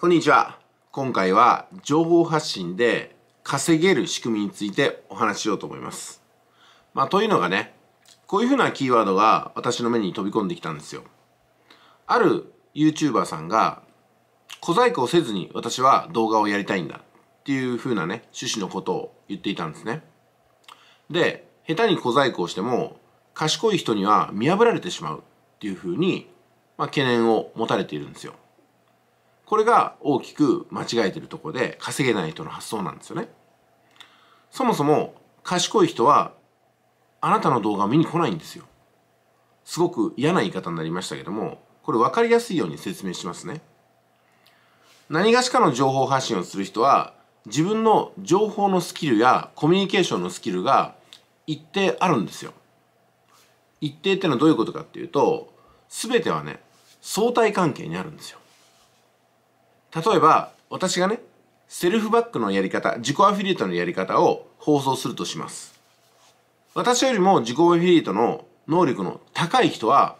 こんにちは。今回は情報発信で稼げる仕組みについてお話ししようと思います。まあ、というのがね、こういうふうなキーワードが私の目に飛び込んできたんですよ。ある YouTuber さんが、小細工をせずに私は動画をやりたいんだっていうふうなね、趣旨のことを言っていたんですね。で、下手に小細工をしても、賢い人には見破られてしまうっていうふうに、まあ、懸念を持たれているんですよ。これが大きく間違えてるとこで稼げない人の発想なんですよねそもそも賢い人はあなたの動画を見に来ないんですよすごく嫌な言い方になりましたけどもこれ分かりやすいように説明しますね何がしかの情報発信をする人は自分の情報のスキルやコミュニケーションのスキルが一定あるんですよ一定ってのはどういうことかっていうと全てはね相対関係にあるんですよ例えば、私がね、セルフバックのやり方、自己アフィリエイトのやり方を放送するとします。私よりも自己アフィリエイトの能力の高い人は、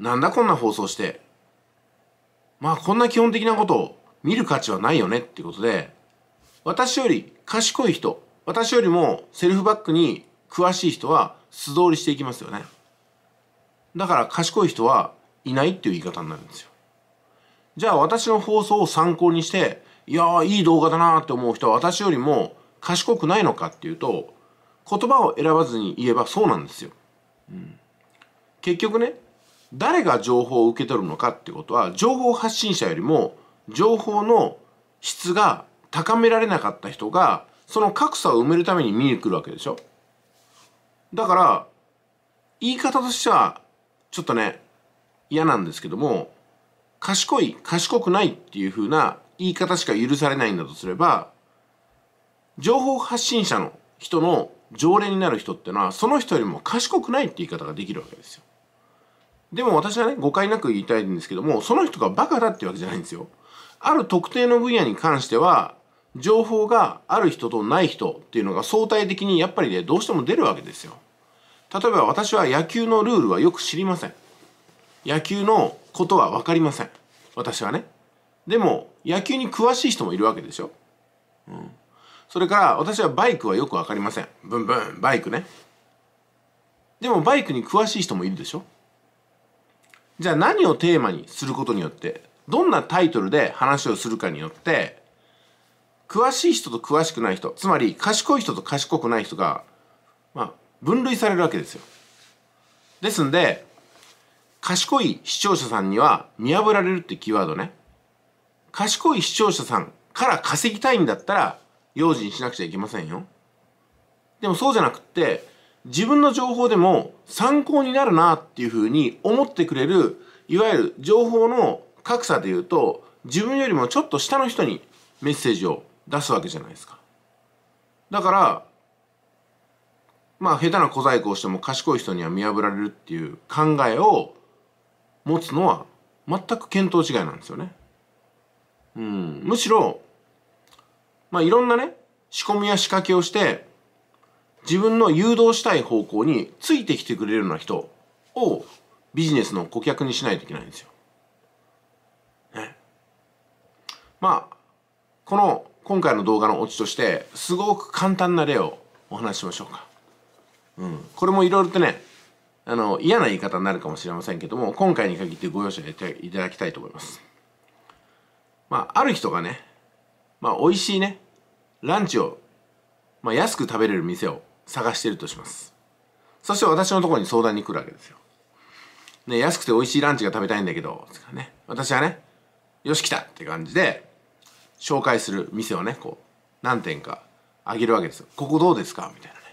なんだこんな放送して、まあこんな基本的なことを見る価値はないよねっていうことで、私より賢い人、私よりもセルフバックに詳しい人は素通りしていきますよね。だから賢い人はいないっていう言い方になるんですよ。じゃあ私の放送を参考にしていやーいい動画だなって思う人は私よりも賢くないのかっていうと言葉を選ばずに言えばそうなんですよ、うん、結局ね誰が情報を受け取るのかってことは情報発信者よりも情報の質が高められなかった人がその格差を埋めるために見に来るわけでしょだから言い方としてはちょっとね嫌なんですけども賢い賢くないっていう風な言い方しか許されないんだとすれば情報発信者の人の常連になる人ってのはその人よりも賢くないって言い方ができるわけですよ。でも私はね誤解なく言いたいんですけどもその人がバカだってわけじゃないんですよ。ある特定の分野に関しては情報がある人とない人っていうのが相対的にやっぱりねどうしても出るわけですよ。例えば私は野球のルールはよく知りません。野球のことは分かりません私はねでも野球に詳しい人もいるわけでしょ、うん、それから私はバイクはよく分かりませんブンブンバイクねでもバイクに詳しい人もいるでしょじゃあ何をテーマにすることによってどんなタイトルで話をするかによって詳しい人と詳しくない人つまり賢い人と賢くない人が、まあ、分類されるわけですよですんで賢い視聴者さんには見破られるってキーワードね。賢い視聴者さんから稼ぎたいんだったら用心しなくちゃいけませんよ。でもそうじゃなくって、自分の情報でも参考になるなっていうふうに思ってくれる、いわゆる情報の格差で言うと、自分よりもちょっと下の人にメッセージを出すわけじゃないですか。だから、まあ下手な小細工をしても賢い人には見破られるっていう考えを持つのは全く見当違いなんですよね。うん、むしろ、まあ、いろんなね仕込みや仕掛けをして自分の誘導したい方向についてきてくれるような人をビジネスの顧客にしないといけないんですよ。ね、まあこの今回の動画のオチとしてすごく簡単な例をお話ししましょうか。うん、これもいろいろとねあの嫌な言い方になるかもしれませんけども今回に限ってご容赦いただきたいと思います。まあ、ある人がね、まあ、美味しいねランチを、まあ、安く食べれる店を探してるとしますそして私のところに相談に来るわけですよ、ね、安くて美味しいランチが食べたいんだけど、ね、私はねよし来たって感じで紹介する店をねこう何店かあげるわけですよここどうですかみたいなね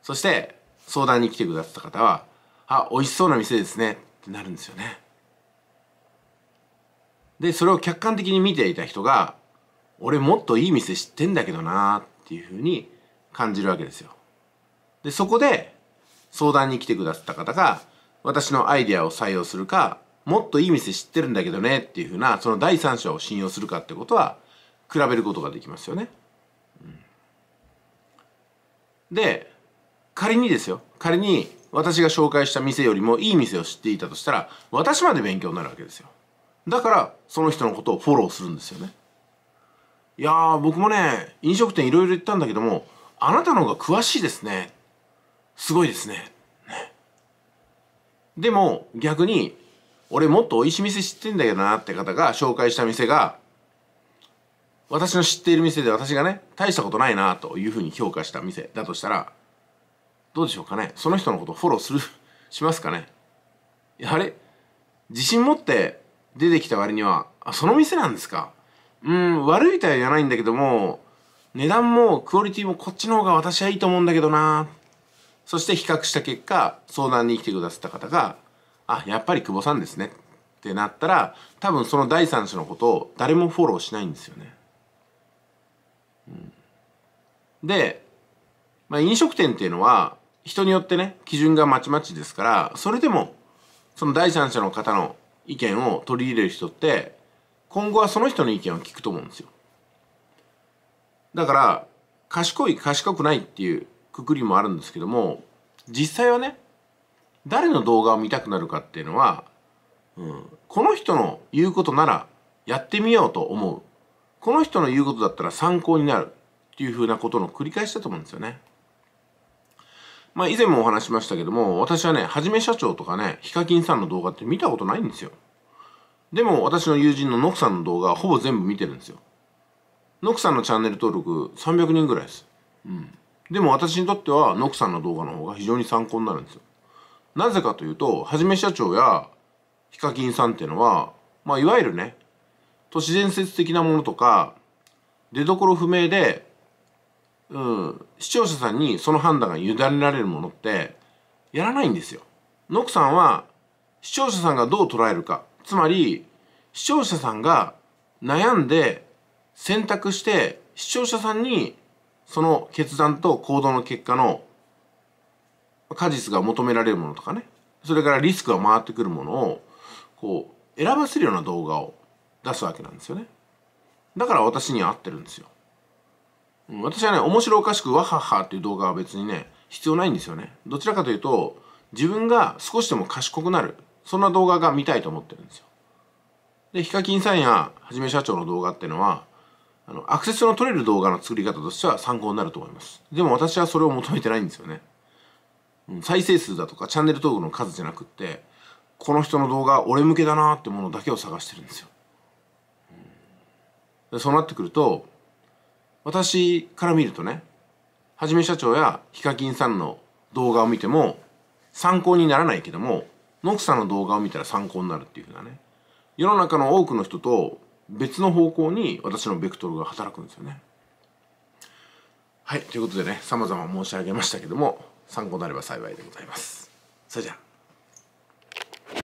そして相談に来てくださった方は「あ美味しそうな店ですね」ってなるんですよね。でそれを客観的に見ていた人が「俺もっといい店知ってんだけどな」っていうふうに感じるわけですよ。でそこで相談に来てくださった方が私のアイデアを採用するかもっといい店知ってるんだけどねっていうふうなその第三者を信用するかってことは比べることができますよね。うん、で仮にですよ仮に私が紹介した店よりもいい店を知っていたとしたら私まで勉強になるわけですよだからその人のことをフォローするんですよねいやー僕もね飲食店いろいろ行ったんだけどもあなたの方が詳しいですねすごいですねねでも逆に俺もっと美味しい店知ってんだけどなって方が紹介した店が私の知っている店で私がね大したことないなというふうに評価した店だとしたらどうでしょうかねその人のことをフォローするしますかねあれ自信持って出てきた割にはあその店なんですかうん悪いとは言わないんだけども値段もクオリティもこっちの方が私はいいと思うんだけどなそして比較した結果相談に来てくださった方が「あやっぱり久保さんですね」ってなったら多分その第三者のことを誰もフォローしないんですよね。うん、で、まあ、飲食店っていうのは人によってね基準がまちまちですからそれでもその第三者の方の意見を取り入れる人って今後はその人の意見を聞くと思うんですよだから賢い賢くないっていうくくりもあるんですけども実際はね誰の動画を見たくなるかっていうのは、うん、この人の言うことならやってみようと思うこの人の言うことだったら参考になるっていうふうなことの繰り返しだと思うんですよね。まあ、以前もお話しましたけども、私はね、はじめ社長とかね、ヒカキンさんの動画って見たことないんですよ。でも、私の友人のノクさんの動画、ほぼ全部見てるんですよ。ノクさんのチャンネル登録300人ぐらいです。うん。でも私にとっては、ノクさんの動画の方が非常に参考になるんですよ。なぜかというと、はじめ社長やヒカキンさんっていうのは、まあ、いわゆるね、都市伝説的なものとか、出所不明でうん、視聴者さんにその判断が委ねられるものってやらないんですよ。ノクさんは視聴者さんがどう捉えるかつまり視聴者さんが悩んで選択して視聴者さんにその決断と行動の結果の果実が求められるものとかねそれからリスクが回ってくるものをこう選ばせるような動画を出すわけなんですよねだから私には合ってるんですよ私はね面白おかしく「わはは」っていう動画は別にね必要ないんですよねどちらかというと自分が少しでも賢くなるそんな動画が見たいと思ってるんですよでヒカキンさんやはじめ社長の動画っていうのはあのアクセスの取れる動画の作り方としては参考になると思いますでも私はそれを求めてないんですよね、再生数だとかチャンネル登録の数じゃなくってこの人の動画俺向けだなってものだけを探してるんですよ、そうなってくると私から見るとねはじめ社長やヒカキンさんの動画を見ても参考にならないけどもノクさんの動画を見たら参考になるっていうふうなね世の中の多くの人と別の方向に私のベクトルが働くんですよね。はいということでね様々申し上げましたけども参考になれば幸いでございます。それじゃあ